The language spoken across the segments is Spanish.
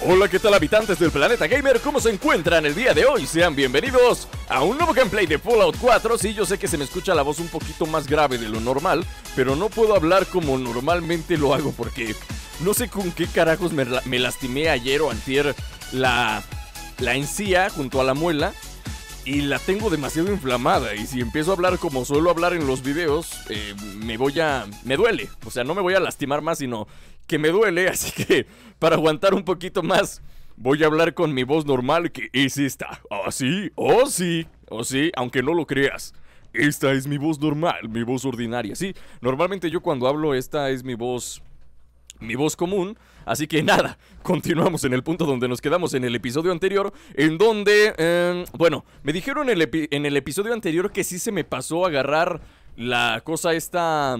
Hola, ¿qué tal habitantes del planeta gamer? ¿Cómo se encuentran el día de hoy? Sean bienvenidos a un nuevo gameplay de Fallout 4. Sí, yo sé que se me escucha la voz un poquito más grave de lo normal, pero no puedo hablar como normalmente lo hago porque no sé con qué carajos me, lastimé ayer o antier la, la encía junto a la muela y la tengo demasiado inflamada y si empiezo a hablar como suelo hablar en los videos, eh, me voy a... me duele. O sea, no me voy a lastimar más, sino que me duele, así que para aguantar un poquito más, voy a hablar con mi voz normal que es esta. Oh, sí, oh, sí, oh, sí, aunque no lo creas. Esta es mi voz normal, mi voz ordinaria. Sí, normalmente yo cuando hablo, esta es mi voz. Mi voz común. Así que nada, continuamos en el punto donde nos quedamos en el episodio anterior. En donde. Em, bueno, me dijeron en el, episodio anterior que sí se me pasó agarrar la cosa esta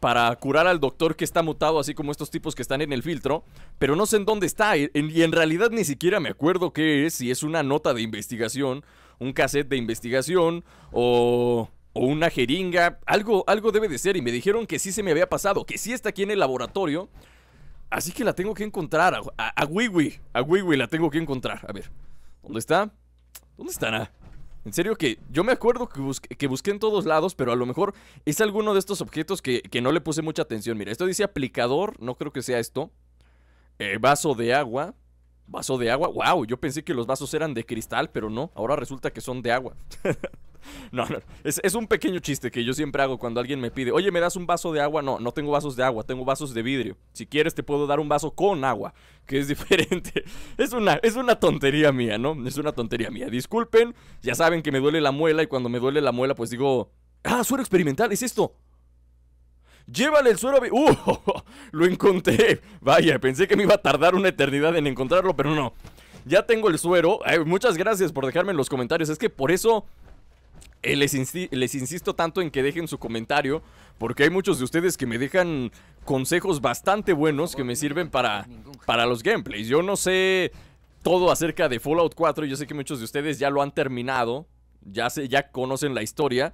para curar al doctor que está mutado, así como estos tipos que están en el filtro, pero no sé en dónde está y en realidad ni siquiera me acuerdo qué es, si es una nota de investigación, un cassette de investigación o, una jeringa, algo, algo debe de ser y me dijeron que sí se me había pasado, que sí está aquí en el laboratorio, así que la tengo que encontrar, a, a Wiwi, a Wiwi la tengo que encontrar, a ver, ¿dónde está? ¿Dónde estará? En serio que yo me acuerdo que, busqué, que en todos lados, pero a lo mejor es alguno de estos objetos que, no le puse mucha atención. Mira, esto dice aplicador, no creo que sea esto. Eh, vaso de agua. Vaso de agua. Wow, yo pensé que los vasos eran de cristal, pero no. Ahora resulta que son de agua. No, no. Es, un pequeño chiste que yo siempre hago cuando alguien me pide, oye, ¿me das un vaso de agua? No, no tengo vasos de agua, tengo vasos de vidrio. Si quieres te puedo dar un vaso con agua, que es diferente. Es una, es una tontería mía, ¿no? Es una tontería mía. Disculpen, ya saben que me duele la muela y cuando me duele la muela pues digo, ah, suero experimental, es esto. Llévale el suero. ¡Uh! Lo encontré. Vaya, pensé que me iba a tardar una eternidad en encontrarlo, pero no. Ya tengo el suero. muchas gracias por dejarme en los comentarios. Es que por eso eh, les, insisto tanto en que dejen su comentario, porque hay muchos de ustedes que me dejan consejos bastante buenos que me sirven para, para los gameplays. Yo no sé todo acerca de Fallout 4, yo sé que muchos de ustedes ya lo han terminado, ya, ya conocen la historia.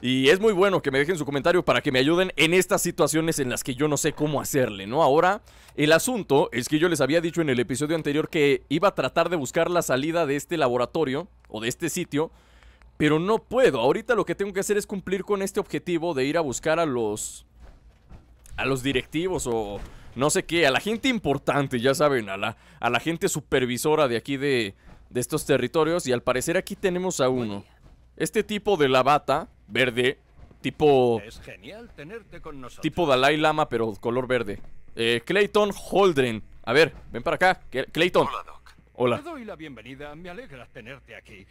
Y es muy bueno que me dejen su comentario para que me ayuden en estas situaciones en las que yo no sé cómo hacerle, ¿no? Ahora, el asunto es que yo les había dicho en el episodio anterior que iba a tratar de buscar la salida de este laboratorio o de este sitio pero no puedo. Ahorita lo que tengo que hacer es cumplir con este objetivo de ir a buscar a los... A los directivos o no sé qué, a la gente importante, ya saben, a la, a la gente supervisora de aquí de, de estos territorios. Y al parecer aquí tenemos a uno. Este tipo de la bata, verde, tipo... Es genial tenerte con nosotros. Tipo Dalai Lama, pero color verde. Eh, Clayton Holdren. A ver, ven para acá. Clayton. Hola, Hola. Te doy la bienvenida. Me alegra tenerte aquí.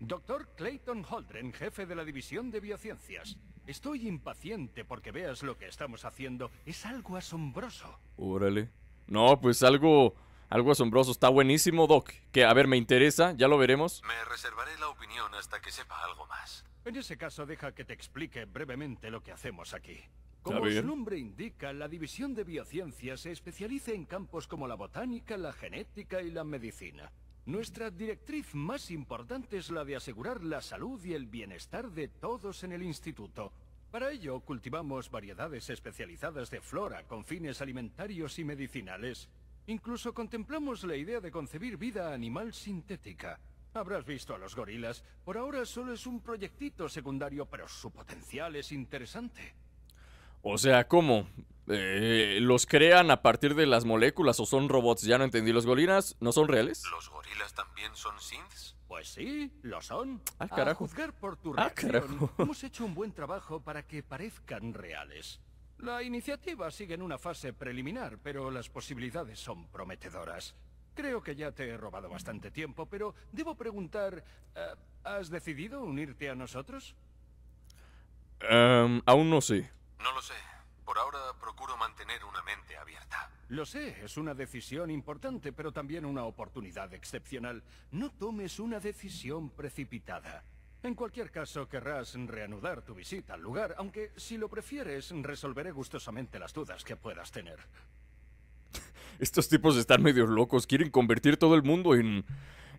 Doctor Clayton Holdren, jefe de la División de Biociencias. Estoy impaciente porque veas lo que estamos haciendo. Es algo asombroso. Órale. No, pues algo... Algo asombroso, está buenísimo, Doc. Que, a ver, me interesa, ya lo veremos. Me reservaré la opinión hasta que sepa algo más. En ese caso, deja que te explique brevemente lo que hacemos aquí. Como su nombre indica, la división de biociencias se especializa en campos como la botánica, la genética y la medicina. Nuestra directriz más importante es la de asegurar la salud y el bienestar de todos en el instituto. Para ello, cultivamos variedades especializadas de flora con fines alimentarios y medicinales. Incluso contemplamos la idea de concebir vida animal sintética. Habrás visto a los gorilas. Por ahora solo es un proyectito secundario, pero su potencial es interesante. O sea, ¿cómo? Eh, ¿Los crean a partir de las moléculas o son robots? Ya no entendí. ¿Los gorilas no son reales? ¿Los gorilas también son synths? Pues sí, lo son. Ah, carajo. Ah, hemos hecho un buen trabajo para que parezcan reales. La iniciativa sigue en una fase preliminar, pero las posibilidades son prometedoras. Creo que ya te he robado bastante tiempo, pero debo preguntar, eh, ¿has decidido unirte a nosotros? Em, aún no sé. No lo sé. Por ahora procuro mantener una mente abierta. Lo sé, es una decisión importante, pero también una oportunidad excepcional. No tomes una decisión precipitada. En cualquier caso, querrás reanudar tu visita al lugar, aunque si lo prefieres, resolveré gustosamente las dudas que puedas tener. Estos tipos están medio locos, quieren convertir todo el mundo en...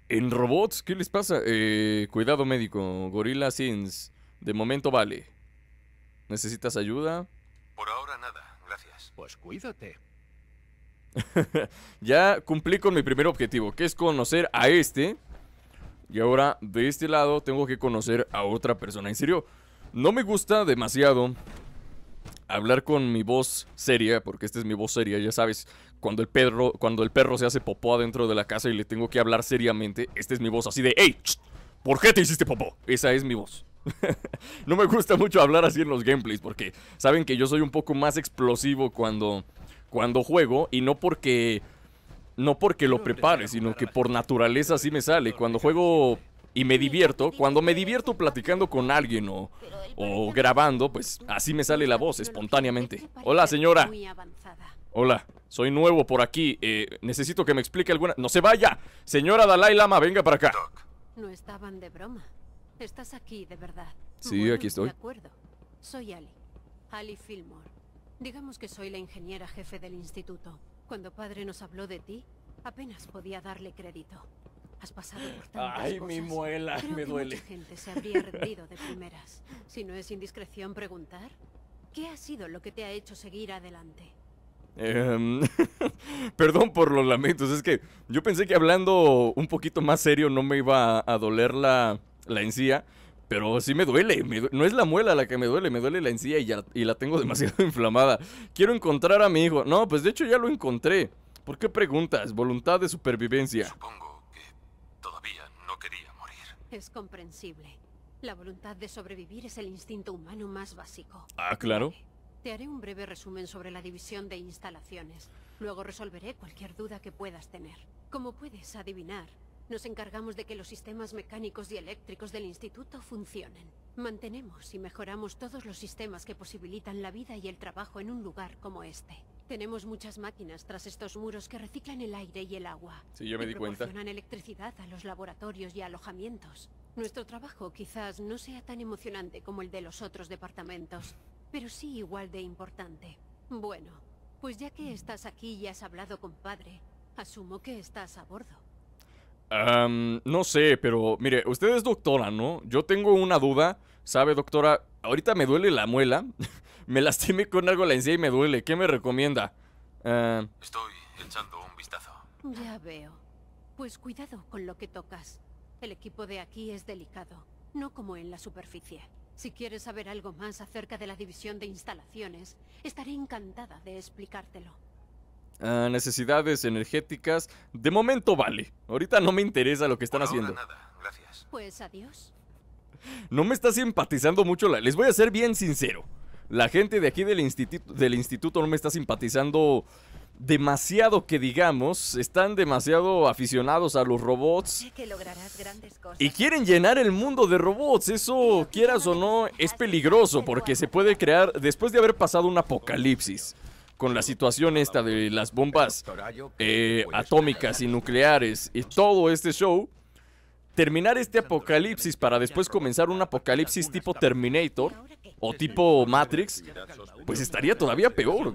en robots. ¿Qué les pasa? Eh, cuidado médico, Gorilla Sins. De momento vale. ¿Necesitas ayuda? Por ahora nada, gracias. Pues cuídate. ya cumplí con mi primer objetivo, que es conocer a este. Y ahora, de este lado, tengo que conocer a otra persona. En serio, no me gusta demasiado hablar con mi voz seria, porque esta es mi voz seria, ya sabes, cuando el perro, cuando el perro se hace popó adentro de la casa y le tengo que hablar seriamente, esta es mi voz así de, ¡Ey! ¿Por qué te hiciste popó? Esa es mi voz. no me gusta mucho hablar así en los gameplays porque saben que yo soy un poco más explosivo cuando, cuando juego y no porque... No porque lo prepare, sino que por naturaleza así me sale. Cuando juego y me divierto, cuando me divierto platicando con alguien o, o grabando, pues así me sale la voz espontáneamente. Hola señora. Hola, soy nuevo por aquí. Eh, necesito que me explique alguna... No se vaya. Señora Dalai Lama, venga para acá. No estaban de broma. Estás aquí, de verdad. Sí, aquí estoy. De acuerdo. Soy Ali. Ali Fillmore. Digamos que soy la ingeniera jefe del instituto. Cuando padre nos habló de ti, apenas podía darle crédito. Has pasado por tantas Ay, mi muela, Creo me que duele. Mucha gente se habría rendido de primeras. Si no es indiscreción preguntar, ¿qué ha sido lo que te ha hecho seguir adelante? Em, perdón por los lamentos, es que yo pensé que hablando un poquito más serio no me iba a doler la, la encía. Pero sí me duele, no es la muela la que me duele, me duele la encía y, ya, y la tengo demasiado inflamada. Quiero encontrar a mi hijo. No, pues de hecho ya lo encontré. ¿Por qué preguntas? Voluntad de supervivencia. Supongo que todavía no quería morir. Es comprensible. La voluntad de sobrevivir es el instinto humano más básico. Ah, claro. Te haré un breve resumen sobre la división de instalaciones. Luego resolveré cualquier duda que puedas tener. Como puedes adivinar, nos encargamos de que los sistemas mecánicos y eléctricos del instituto funcionen. Mantenemos y mejoramos todos los sistemas que posibilitan la vida y el trabajo en un lugar como este. Tenemos muchas máquinas tras estos muros que reciclan el aire y el agua. Sí, yo me di cuenta. proporcionan electricidad a los laboratorios y alojamientos. Nuestro trabajo quizás no sea tan emocionante como el de los otros departamentos, pero sí igual de importante. Bueno, pues ya que estás aquí y has hablado con padre, asumo que estás a bordo no sé, pero mire, usted es doctora, ¿no? Yo tengo una duda. ¿Sabe, doctora? Ahorita me duele la muela. me lastimé con algo la encía y me duele. ¿Qué me recomienda? Estoy echando un vistazo. Ya veo. Pues cuidado con lo que tocas. El equipo de aquí es delicado, no como en la superficie. Si quieres saber algo más acerca de la división de instalaciones, estaré encantada de explicártelo. Ah, necesidades energéticas. De momento vale. Ahorita no me interesa lo que están haciendo. Pues adiós. No me está simpatizando mucho. Les voy a ser bien sincero. La gente de aquí del instituto, no me está simpatizando demasiado que digamos, están demasiado aficionados a los robots. Y quieren llenar el mundo de robots. Eso, quieras o no, es peligroso porque se puede crear, después de haber pasado un apocalipsis, con la situación esta de las bombas eh, atómicas y nucleares y todo este show, terminar este apocalipsis para después comenzar un apocalipsis tipo Terminator o tipo Matrix, pues estaría todavía peor.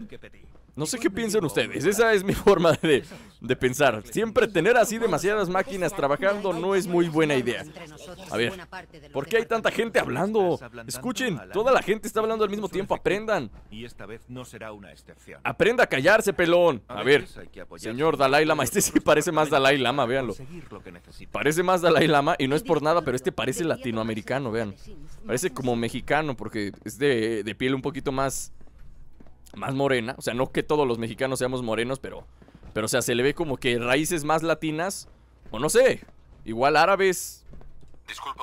No sé qué piensan ustedes, esa es mi forma de, pensar. Siempre tener así demasiadas máquinas trabajando no es muy buena idea. A ver, ¿por qué hay tanta gente hablando? Escuchen, toda la gente está hablando al mismo tiempo, aprendan. Y esta vez no será una Aprenda a callarse, pelón. A ver, señor Dalai Lama, este sí parece más Dalai Lama, véanlo. Parece más Dalai Lama y no es por nada, pero este parece latinoamericano, vean. Parece como mexicano porque es de piel un poquito más más morena. O sea, no que todos los mexicanos seamos morenos, pero, pero o sea, se le ve como que raíces más latinas, o no sé, igual árabes,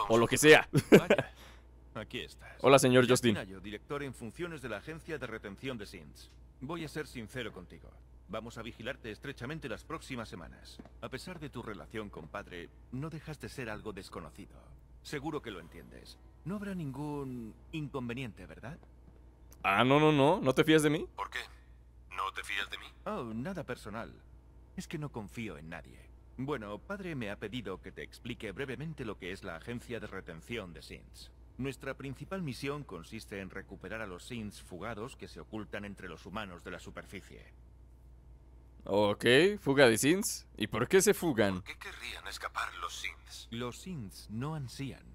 o lo que sea. aquí estás. Hola, señor Justin. director en funciones de la agencia de retención de SINS. Voy a ser sincero contigo. Vamos a vigilarte estrechamente las próximas semanas. A pesar de tu relación con padre, no dejas de ser algo desconocido. Seguro que lo entiendes. No habrá ningún inconveniente, ¿verdad? Ah, no, no, no. ¿No te fías de mí? ¿Por qué? ¿No te fías de mí? Oh, nada personal. Es que no confío en nadie. Bueno, padre me ha pedido que te explique brevemente lo que es la agencia de retención de SINS. Nuestra principal misión consiste en recuperar a los SINS fugados que se ocultan entre los humanos de la superficie. Ok, fuga de SINS. ¿Y por qué se fugan? ¿Por qué querrían escapar los SINS? Los SINS no ansían.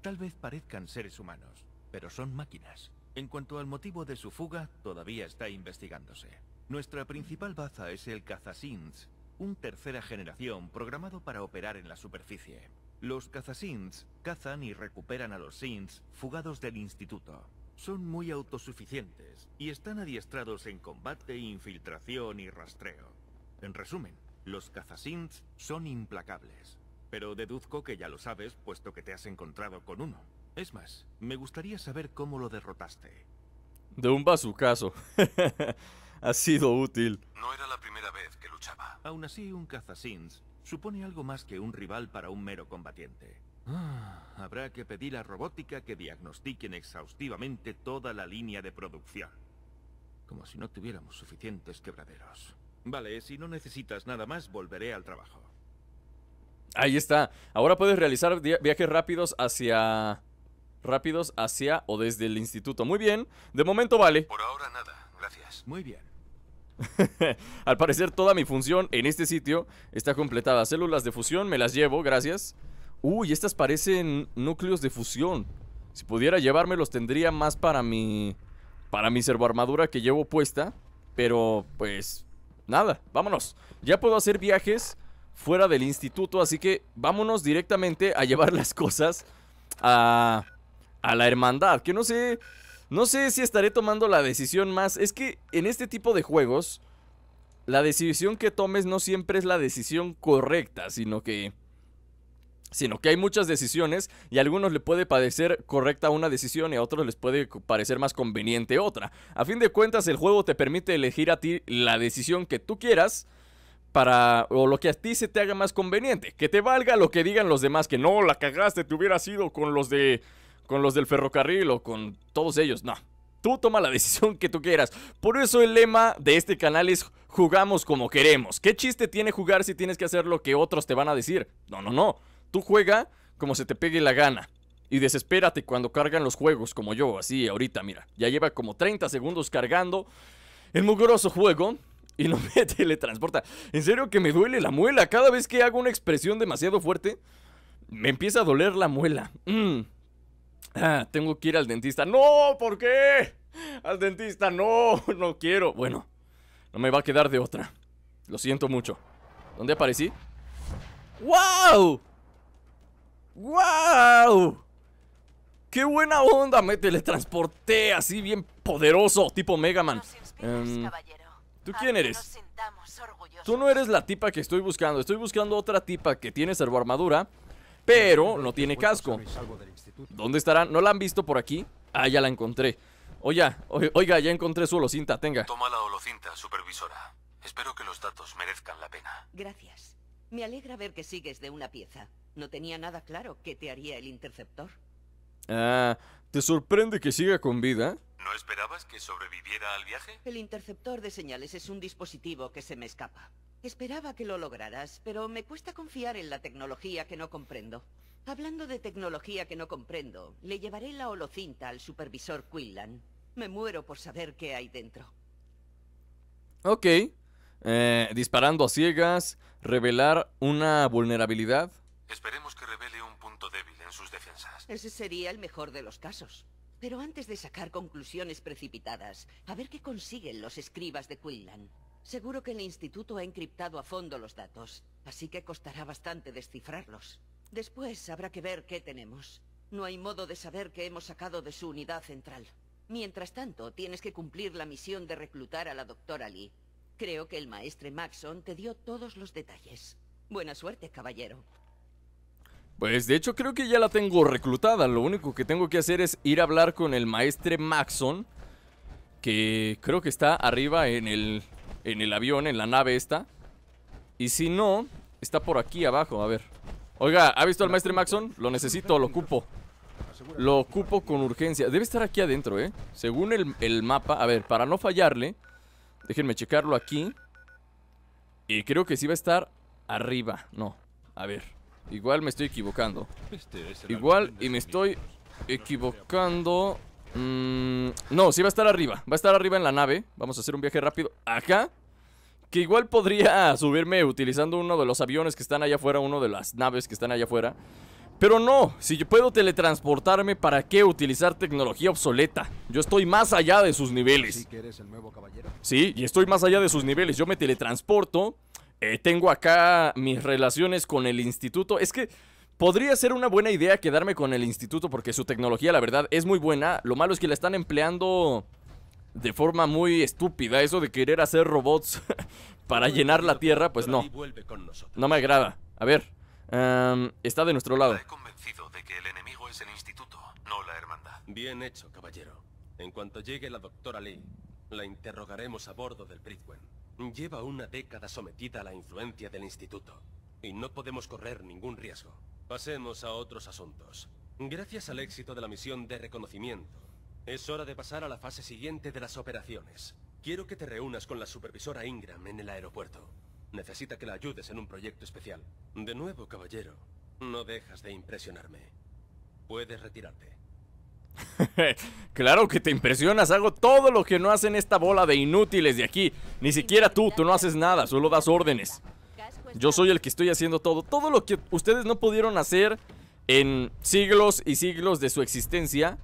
Tal vez parezcan seres humanos, pero son máquinas. En cuanto al motivo de su fuga, todavía está investigándose. Nuestra principal baza es el Cazasins, un tercera generación programado para operar en la superficie. Los Cazasins cazan y recuperan a los Sins fugados del instituto. Son muy autosuficientes y están adiestrados en combate, infiltración y rastreo. En resumen, los Cazasins son implacables. Pero deduzco que ya lo sabes, puesto que te has encontrado con uno. Es más, me gustaría saber cómo lo derrotaste. De un caso. ha sido útil. No era la primera vez que luchaba. Aún así, un cazasins supone algo más que un rival para un mero combatiente. Ah, habrá que pedir a robótica que diagnostiquen exhaustivamente toda la línea de producción. Como si no tuviéramos suficientes quebraderos. Vale, si no necesitas nada más, volveré al trabajo. Ahí está. Ahora puedes realizar viajes rápidos hacia rápidos hacia o desde el instituto. Muy bien, de momento vale. Por ahora nada, gracias. Muy bien. Al parecer toda mi función en este sitio está completada. Células de fusión, me las llevo, gracias. Uy, estas parecen núcleos de fusión. Si pudiera llevarme Los tendría más para mi... Para mi servoarmadura que llevo puesta. Pero, pues... Nada, vámonos. Ya puedo hacer viajes fuera del instituto, así que vámonos directamente a llevar las cosas a a la hermandad. Que no sé. No sé si estaré tomando la decisión más. Es que en este tipo de juegos. La decisión que tomes no siempre es la decisión correcta. Sino que. Sino que hay muchas decisiones. Y a algunos le puede parecer correcta una decisión. Y a otros les puede parecer más conveniente otra. A fin de cuentas, el juego te permite elegir a ti la decisión que tú quieras para o lo que a ti se te haga más conveniente. Que te valga lo que digan los demás, que no, la cagaste, te hubiera sido con los de con los del ferrocarril o con todos ellos, no. Tú toma la decisión que tú quieras. Por eso el lema de este canal es jugamos como queremos. ¿Qué chiste tiene jugar si tienes que hacer lo que otros te van a decir? No, no, no. Tú juega como se te pegue la gana. Y desespérate cuando cargan los juegos, como yo, así ahorita, mira. Ya lleva como 30 segundos cargando el mugroso juego y no me teletransporta. En serio que me duele la muela. Cada vez que hago una expresión demasiado fuerte, me empieza a doler la muela. Mm. Ah, tengo que ir al dentista. No, ¿por qué? Al dentista, no, no quiero. Bueno, no me va a quedar de otra. Lo siento mucho. ¿Dónde aparecí? ¡Wow! ¡Wow! ¡Qué buena onda! Me teletransporté así bien poderoso, tipo Mega Man. Em, ¿Tú quién eres? Tú no eres la tipa que estoy buscando. Estoy buscando otra tipa que tiene armadura pero no tiene casco. ¿Dónde estará? ¿No la han visto por aquí? Ah, ya la encontré. Oiga, oiga, ya encontré su holocinta, tenga. Toma la holocinta, supervisora. Espero que los datos merezcan la pena. Gracias. Me alegra ver que sigues de una pieza. No tenía nada claro qué te haría el interceptor. Ah, ¿te sorprende que siga con vida? ¿No esperabas que sobreviviera al viaje? El interceptor de señales es un dispositivo que se me escapa. Esperaba que lo lograras, pero me cuesta confiar en la tecnología que no comprendo. Hablando de tecnología que no comprendo, le llevaré la holocinta al supervisor Quinlan. Me muero por saber qué hay dentro. Ok. Eh, disparando a ciegas, revelar una vulnerabilidad. Esperemos que revele un punto débil en sus defensas. Ese sería el mejor de los casos. Pero antes de sacar conclusiones precipitadas, a ver qué consiguen los escribas de Quinlan. Seguro que el instituto ha encriptado a fondo los datos, así que costará bastante descifrarlos. Después habrá que ver qué tenemos. No hay modo de saber qué hemos sacado de su unidad central. Mientras tanto, tienes que cumplir la misión de reclutar a la doctora Lee. Creo que el maestro Maxon te dio todos los detalles. Buena suerte, caballero. Pues de hecho creo que ya la tengo reclutada. Lo único que tengo que hacer es ir a hablar con el maestro Maxon. Que creo que está arriba en el, en el avión, en la nave esta. Y si no, está por aquí abajo, a ver. Oiga, ¿ha visto al maestro Maxon? Lo necesito, lo ocupo. Lo ocupo con urgencia. Debe estar aquí adentro, ¿eh? Según el, mapa. A ver, para no fallarle, déjenme checarlo aquí. Y creo que sí va a estar arriba. No, a ver. Igual me estoy equivocando. Este igual y me estoy equivocando. Mm, no, sí va a estar arriba. Va a estar arriba en la nave. Vamos a hacer un viaje rápido. Acá que igual podría subirme utilizando uno de los aviones que están allá afuera, uno de las naves que están allá afuera. Pero no, si yo puedo teletransportarme, ¿para qué utilizar tecnología obsoleta? Yo estoy más allá de sus niveles. Sí, y estoy más allá de sus niveles. Yo me teletransporto. Eh, tengo acá mis relaciones con el instituto. Es que podría ser una buena idea quedarme con el instituto porque su tecnología, la verdad, es muy buena. Lo malo es que la están empleando de forma muy estúpida eso de querer hacer robots para llenar la Tierra, pues no. No me agrada. A ver, em, está de nuestro lado. el enemigo es el instituto, la Bien hecho, caballero. En cuanto llegue la doctora Lee, la interrogaremos a bordo del Bridwen. Lleva una década sometida a la influencia del instituto, y no podemos correr ningún riesgo. Pasemos a otros asuntos. Gracias al éxito de la misión de reconocimiento, es hora de pasar a la fase siguiente de las operaciones. Quiero que te reúnas con la supervisora Ingram en el aeropuerto. Necesita que la ayudes en un proyecto especial. De nuevo, caballero, no dejas de impresionarme. Puedes retirarte. claro que te impresionas, hago todo lo que no hacen esta bola de inútiles de aquí. Ni siquiera tú, tú no haces nada, solo das órdenes. Yo soy el que estoy haciendo todo. Todo lo que ustedes no pudieron hacer en siglos y siglos de su existencia,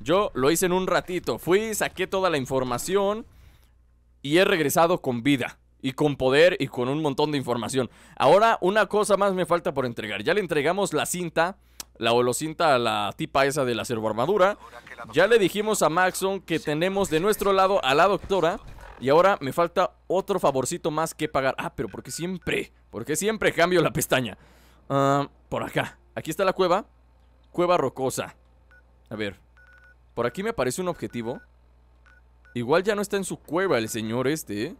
yo lo hice en un ratito. Fui, saqué toda la información y he regresado con vida. Y con poder y con un montón de información. Ahora, una cosa más me falta por entregar. Ya le entregamos la cinta, la holocinta a la tipa esa de la armadura. Ya le dijimos a Maxon que tenemos de nuestro lado a la doctora. Y ahora me falta otro favorcito más que pagar. Ah, pero porque siempre, porque siempre cambio la pestaña. Ah, por acá. Aquí está la cueva. Cueva rocosa. A ver, por aquí me aparece un objetivo. Igual ya no está en su cueva el señor este, ¿eh?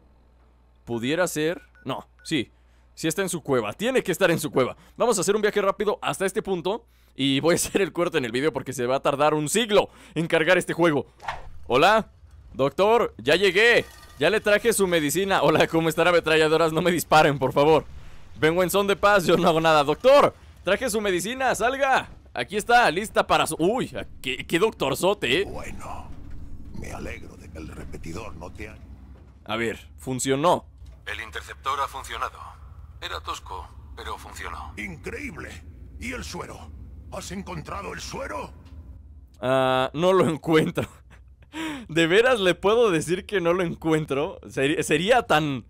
Pudiera ser... No, sí. Sí está en su cueva. Tiene que estar en su cueva. Vamos a hacer un viaje rápido hasta este punto. Y voy a hacer el cuarto en el video porque se va a tardar un siglo en cargar este juego. Hola, doctor, ya llegué. Ya le traje su medicina. Hola, ¿cómo están ametralladoras? No me disparen, por favor. Vengo en son de paz, yo no hago nada. Doctor, traje su medicina, salga. Aquí está, lista para Uy, qué, qué doctorzote, ¿eh? Bueno, me alegro de que el repetidor no te haya... A ver, funcionó. El interceptor ha funcionado. Era tosco, pero funcionó. Increíble. ¿Y el suero? ¿Has encontrado el suero? Ah, no lo encuentro. de veras le puedo decir que no lo encuentro. sería tan...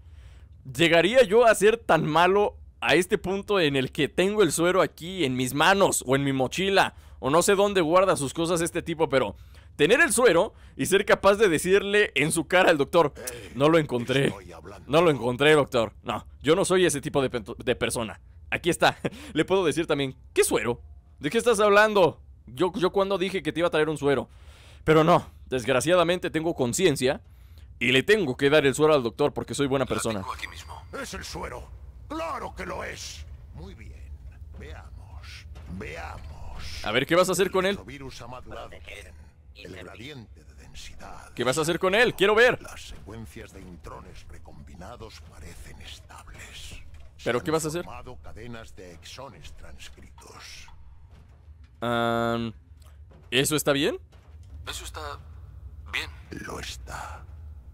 Llegaría yo a ser tan malo a este punto en el que tengo el suero aquí en mis manos o en mi mochila o no sé dónde guarda sus cosas este tipo, pero tener el suero y ser capaz de decirle en su cara al doctor, no lo encontré, no lo encontré doctor, no, yo no soy ese tipo de, persona. Aquí está, le puedo decir también, ¿qué suero? ¿De qué estás hablando? Yo, yo cuando dije que te iba a traer un suero. Pero no, desgraciadamente tengo conciencia y le tengo que dar el suero al doctor porque soy buena persona. Es el suero. ¡Claro que lo es! Muy bien. Veamos. Veamos. A ver, ¿qué vas a hacer con él? Virus El gradiente de densidad. ¿Qué vas a hacer con él? Quiero ver. Las secuencias de intrones recombinados parecen estables. ¿Pero qué vas a hacer? cadenas de exones transcritos. ¿Eso está bien? Eso está bien. Lo está.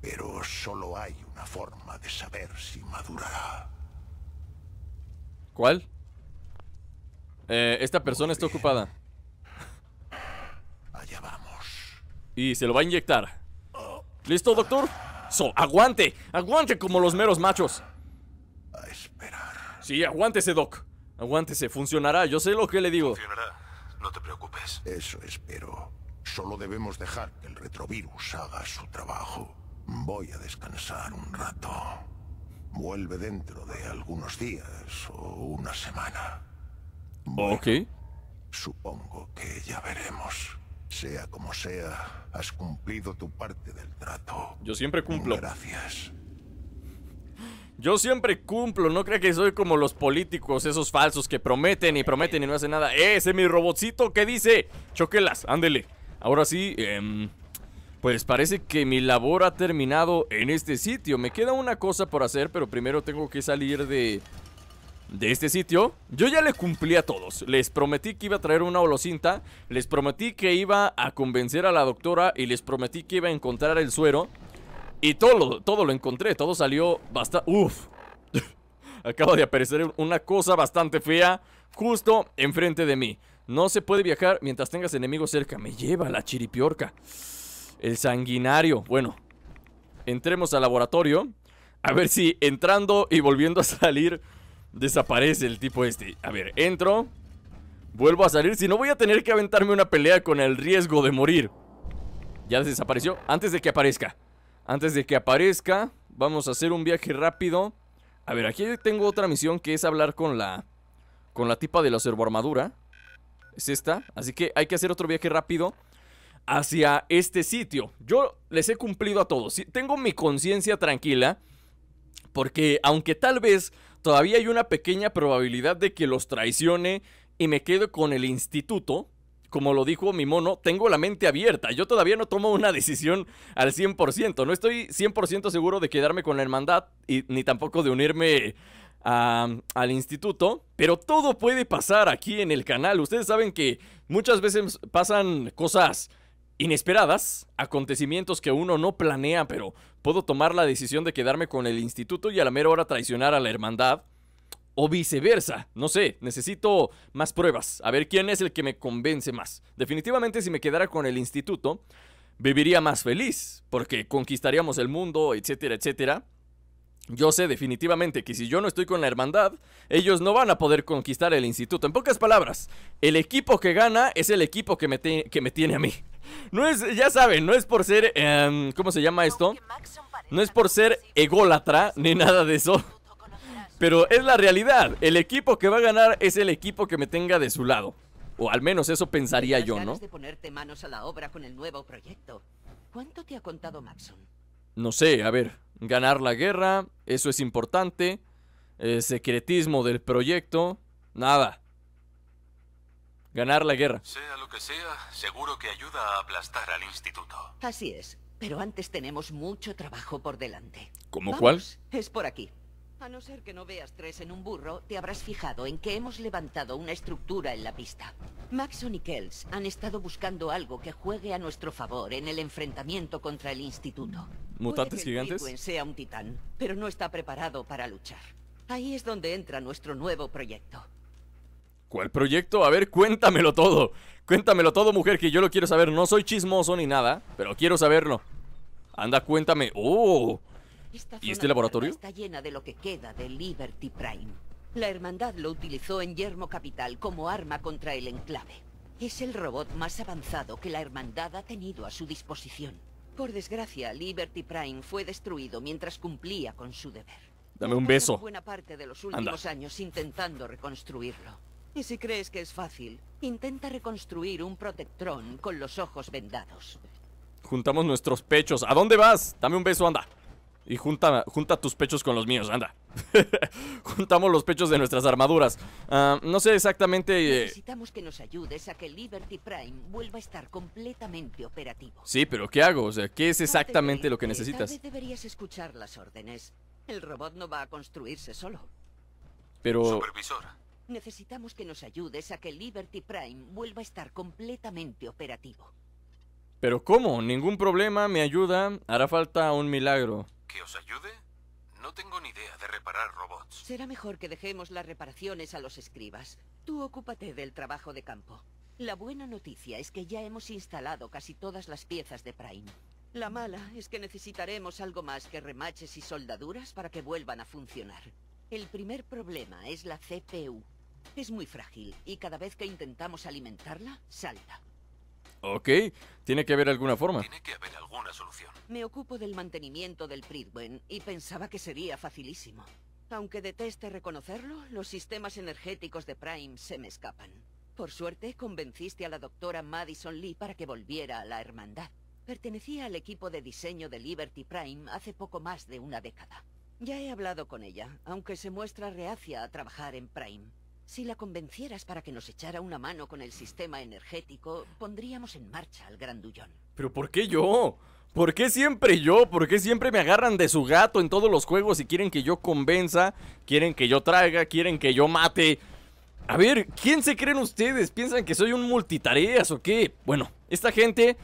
Pero solo hay una forma de saber si madurará. ¿Cuál? Eh, esta persona está ocupada. Allá vamos. Y se lo va a inyectar. ¿Listo, doctor? So, aguante, aguante como los meros machos. A esperar. Sí, aguántese, Doc. Aguántese, funcionará. Yo sé lo que le digo. No te preocupes. Eso espero. Solo debemos dejar que el retrovirus haga su trabajo. Voy a descansar un rato. Vuelve dentro de algunos días o una semana. ok. Supongo que ya veremos. Sea como sea, has cumplido tu parte del trato. Yo siempre cumplo. Gracias. Yo siempre cumplo, no crea que soy como los políticos, esos falsos que prometen y prometen y no hacen nada. Ese mi robotcito que dice, choquelas, ándele. Ahora sí, eh, pues parece que mi labor ha terminado en este sitio. Me queda una cosa por hacer, pero primero tengo que salir de... De este sitio, yo ya le cumplí a todos. Les prometí que iba a traer una holocinta, les prometí que iba a convencer a la doctora y les prometí que iba a encontrar el suero. Y todo lo, todo lo encontré, todo salió bastante... Uf, acaba de aparecer una cosa bastante fea justo enfrente de mí. No se puede viajar mientras tengas enemigos cerca. Me lleva la chiripiorca. El sanguinario. Bueno, entremos al laboratorio. A ver si entrando y volviendo a salir desaparece el tipo este. A ver, entro. Vuelvo a salir. Si no, voy a tener que aventarme una pelea con el riesgo de morir. Ya desapareció. Antes de que aparezca. Antes de que aparezca, vamos a hacer un viaje rápido. A ver, aquí tengo otra misión que es hablar con la... Con la tipa de la armadura. Es esta. Así que hay que hacer otro viaje rápido hacia este sitio. Yo les he cumplido a todos. Tengo mi conciencia tranquila porque aunque tal vez todavía hay una pequeña probabilidad de que los traicione y me quedo con el instituto, como lo dijo mi mono, tengo la mente abierta. Yo todavía no tomo una decisión al 100%. No estoy 100% seguro de quedarme con la hermandad y, ni tampoco de unirme al instituto. Pero todo puede pasar aquí en el canal. Ustedes saben que muchas veces pasan cosas inesperadas, acontecimientos que uno no planea, pero puedo tomar la decisión de quedarme con el instituto y a la mera hora traicionar a la hermandad. O viceversa, no sé, necesito más pruebas, a ver quién es el que me convence más. Definitivamente si me quedara con el instituto, viviría más feliz, porque conquistaríamos el mundo, etcétera, etcétera. Yo sé definitivamente que si yo no estoy con la hermandad, ellos no van a poder conquistar el instituto. En pocas palabras, el equipo que gana es el equipo que me, que me tiene a mí. No es, ya saben, no es por ser, em, ¿cómo se llama esto? No es por ser ególatra ni nada de eso. Pero es la realidad. El equipo que va a ganar es el equipo que me tenga de su lado. O al menos eso pensaría yo, ¿no? el nuevo proyecto. No sé, a ver, ganar la guerra, eso es importante. secretismo del proyecto, nada. Ganar la guerra. Sea lo que sea, seguro que ayuda a aplastar al instituto. Así es, pero antes tenemos mucho trabajo por delante. ¿Cómo cuál? Es por aquí. A no ser que no veas tres en un burro, te habrás fijado en que hemos levantado una estructura en la pista. Maxon y Kells han estado buscando algo que juegue a nuestro favor en el enfrentamiento contra el instituto. ¿Mutantes gigantes? que el sea un titán, pero no está preparado para luchar. Ahí es donde entra nuestro nuevo proyecto. ¿Cuál proyecto? A ver, cuéntamelo todo. Cuéntamelo todo, mujer, que yo lo quiero saber. No soy chismoso ni nada, pero quiero saberlo. Anda, cuéntame. ¡Oh! ¿Y este laboratorio? Está llena de lo que queda de Liberty Prime. La hermandad lo utilizó en Yermo Capital como arma contra el enclave. Es el robot más avanzado que la hermandad ha tenido a su disposición. Por desgracia, Liberty Prime fue destruido mientras cumplía con su deber. Dame un beso. Buena parte de los últimos Anda. años intentando reconstruirlo. Y si crees que es fácil, intenta reconstruir un protectrón con los ojos vendados. Juntamos nuestros pechos. ¿A dónde vas? Dame un beso, anda. Y junta, junta tus pechos con los míos, anda. Juntamos los pechos de nuestras armaduras. Ah, no sé exactamente... Eh, Necesitamos que nos ayudes a que Liberty Prime vuelva a estar completamente operativo. Sí, pero ¿qué hago? O sea, ¿qué es exactamente lo que necesitas? deberías escuchar las órdenes. El robot no va a construirse solo. Pero... Supervisor, Necesitamos que nos ayudes a que Liberty Prime vuelva a estar completamente operativo. Pero ¿cómo? Ningún problema, me ayuda. Hará falta un milagro. ¿Que os ayude? No tengo ni idea de reparar robots. Será mejor que dejemos las reparaciones a los escribas. Tú ocúpate del trabajo de campo. La buena noticia es que ya hemos instalado casi todas las piezas de Prime. La mala es que necesitaremos algo más que remaches y soldaduras para que vuelvan a funcionar. El primer problema es la CPU. Es muy frágil y cada vez que intentamos alimentarla, salta. Ok, tiene que haber alguna forma. Tiene que haber alguna solución. Me ocupo del mantenimiento del Pridwen y pensaba que sería facilísimo. Aunque deteste reconocerlo, los sistemas energéticos de Prime se me escapan. Por suerte, convenciste a la doctora Madison Lee para que volviera a la hermandad. Pertenecía al equipo de diseño de Liberty Prime hace poco más de una década. Ya he hablado con ella, aunque se muestra reacia a trabajar en Prime. Si la convencieras para que nos echara una mano con el sistema energético, pondríamos en marcha al grandullón. ¿Pero por qué yo? ¿Por qué siempre yo? ¿Por qué siempre me agarran de su gato en todos los juegos y quieren que yo convenza? ¿Quieren que yo traiga? ¿Quieren que yo mate? A ver, ¿quién se creen ustedes? ¿Piensan que soy un multitareas o qué? Bueno, esta gente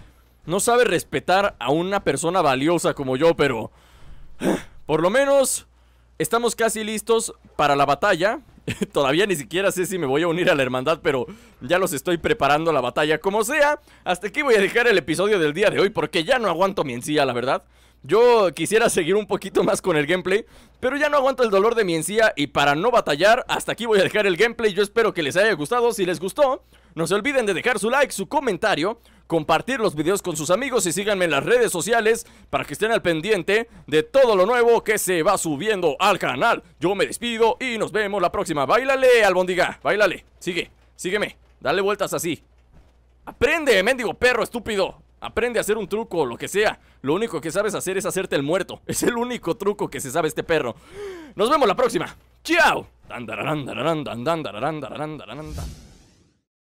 no sabe respetar a una persona valiosa como yo, pero... Por lo menos, estamos casi listos para la batalla. Todavía ni siquiera sé si me voy a unir a la hermandad, pero ya los estoy preparando la batalla. Como sea, hasta aquí voy a dejar el episodio del día de hoy porque ya no aguanto mi encía, la verdad. Yo quisiera seguir un poquito más con el gameplay, pero ya no aguanto el dolor de mi encía y para no batallar, hasta aquí voy a dejar el gameplay. Yo espero que les haya gustado. Si les gustó, no se olviden de dejar su like, su comentario, compartir los videos con sus amigos y síganme en las redes sociales para que estén al pendiente de todo lo nuevo que se va subiendo al canal. Yo me despido y nos vemos la próxima. Bailale, albondiga, bailale. Sigue, sígueme. Dale vueltas así. Aprende, mendigo perro estúpido. Aprende a hacer un truco, o lo que sea. Lo único que sabes hacer es hacerte el muerto. Es el único truco que se sabe este perro. Nos vemos la próxima. Chao.